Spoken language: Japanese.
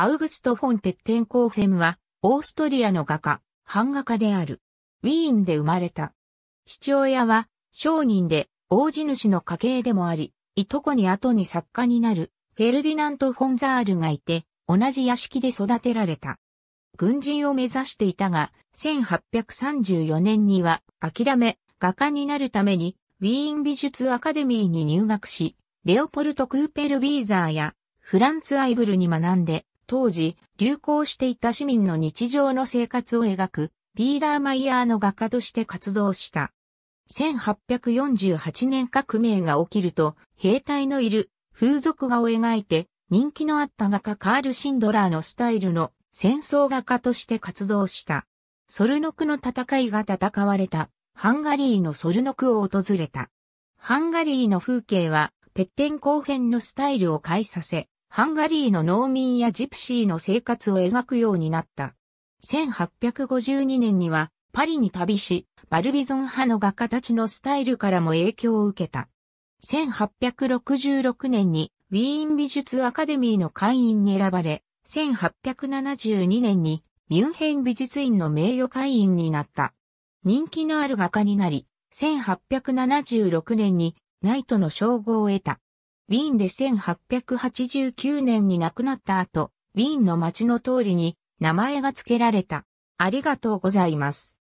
アウグスト・フォン・ペッテンコーフェムは、オーストリアの画家、版画家である。ウィーンで生まれた。父親は、商人で、大地主の家系でもあり、いとこに後に作家になる、フェルディナント・フォンザールがいて、同じ屋敷で育てられた。軍人を目指していたが、1834年には諦め、画家になるために、ウィーン美術アカデミーに入学し、レオポルト・クーペル・ビーザーや、フランツ・アイブルに学んで、当時、流行していた市民の日常の生活を描く、ビーダーマイヤーの画家として活動した。1848年革命が起きると、兵隊のいる風俗画を描いて、人気のあった画家カール・シンドラーのスタイルの戦争画家として活動した。ソルノクの戦いが戦われた、ハンガリーのソルノクを訪れた。ハンガリーの風景は、ペッテン後編のスタイルを変えさせ、ハンガリーの農民やジプシーの生活を描くようになった。1852年にはパリに旅し、バルビゾン派の画家たちのスタイルからも影響を受けた。1866年にウィーン美術アカデミーの会員に選ばれ、1872年にミュンヘン美術院の名誉会員になった。人気のある画家になり、1876年にナイトの称号を得た。ウィーンで1889年に亡くなった後、ウィーンの街の通りに名前が付けられた。ありがとうございます。